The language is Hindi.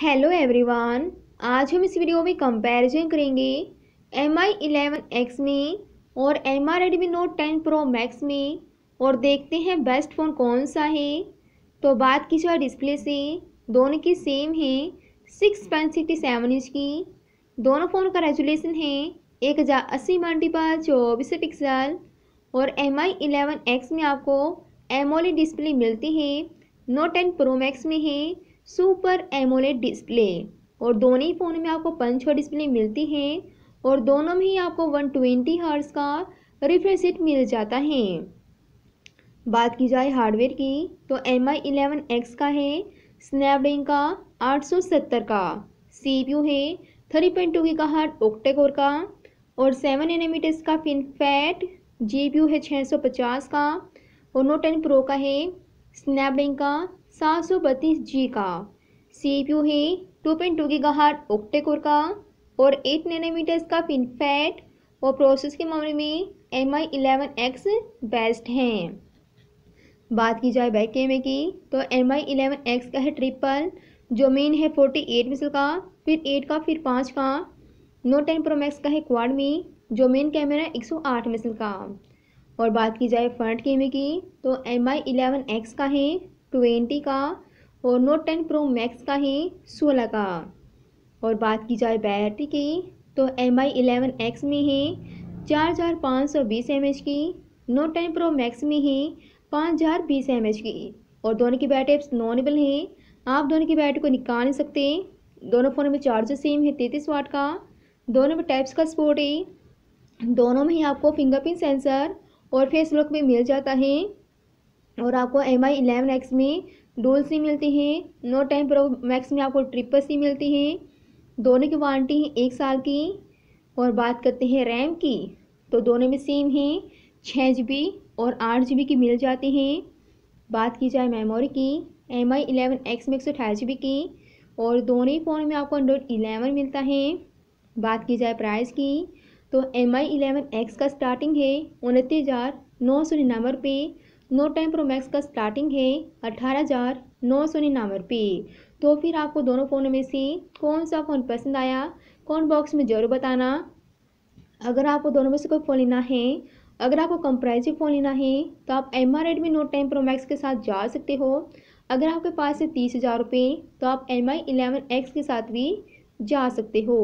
हेलो एवरीवन आज हम इस वीडियो में कंपैरिजन करेंगे एम आई इलेवन एक्स में और M R Redmi note ten pro max में और देखते हैं बेस्ट फ़ोन कौन सा है तो बात की जाए डिस्प्ले से दोनों की सेम है six point sixty seven inch की दोनों फ़ोन का रेजुलेशन है एक हज़ार अस्सी मल्टीपल चौबीस पिक्सल और एम आई इलेवन एक्स में आपको एमोली डिस्प्ले मिलती है नोट टेन प्रो मैक्स में है सुपर एमोलेड डिस्प्ले और दोनों ही फ़ोन में आपको पंच और डिस्प्ले मिलती हैं और दोनों में ही आपको वन ट्वेंटी हर्स का रिफ्रेश मिल जाता है बात की जाए हार्डवेयर की तो एम आई इलेवन एक्स का है स्नैपड्रैगन का आठ सौ सत्तर का सी पी यू है थ्री पॉइंट टू का हार्ट ओक्टेकोर का और सेवन नैनोमीटर्स का FinFET G P U है छः सौ पचास का और नोट टेन प्रो का है स्नैपड्रैगन का सात सौ बत्तीस जी का सी पी यू है टू पॉइंट टू की गहार ओक्टेकोर का और एट नैनोमीटर्स का फैट और प्रोसेस के मामले में M I eleven X best हैं बात की जाए बैक कैमरे की तो एम आई इलेवन एक्स का है ट्रिपल जो मेन है फोर्टी एट मिसल का फिर एट का फिर पाँच का नोट टेन प्रोमैक्स का है क्वाड में जो मेन कैमरा है एक सौ आठ मिसल का और बात की जाए फ्रंट कैमरे की तो एम आई इलेवन एक्स का है ट्वेंटी का और नोट टेन प्रो मैक्स का है सोलह का और बात की जाए बैटरी की तो एम आई इलेवन एक्स में है चार हज़ार पाँच सौ बीस एम एच की नोट टेन प्रो मैक्स में है पाँच हज़ार बीस एम एच की और दोनों की बैटरी नॉनेबल है आप दोनों की बैटरी को निकाल नहीं सकते दोनों फ़ोन में चार्जर सेम है तैंतीस वाट का दोनों में टाइप्स का सपोर्ट है दोनों में ही आपको फिंगरप्रिंट सेंसर और फेस लॉक भी मिल जाता है और आपको एम आई इलेवन एक्स में डोल सी मिलती है नो टेन प्रो मैक्स में आपको ट्रिपल सी मिलती है दोनों की वारंटी है एक साल की और बात करते हैं रैम की तो दोनों में सेम है छः जी बी और आठ जी बी की मिल जाती हैं बात की जाए मेमोरी की एम आई इलेवन एक्स में एक सौ अठाईस जी बी की और दोनों ही फ़ोन में आपको एंड्रॉयड इलेवन मिलता है बात की जाए प्राइस की तो एम आई इलेवन एक्स का स्टार्टिंग है उनतीस हज़ार नौ सौ निन्यानवे रुपये नो टाइम मैक्स का स्टार्टिंग है अठारह हज़ार नौ सौ निन्यानवे रुपये तो फिर आपको दोनों फ़ोनों में से कौन सा फ़ोन पसंद आया कौन बॉक्स में ज़रूर बताना अगर आपको दोनों में से कोई फ़ोन लेना है अगर आपको कम प्राइस में फ़ोन लेना है तो आप M R Redmi note ten pro max के साथ जा सकते हो अगर आपके पास है तीस हज़ार रुपये तो आप एम आई इलेवन एक्स के साथ भी जा सकते हो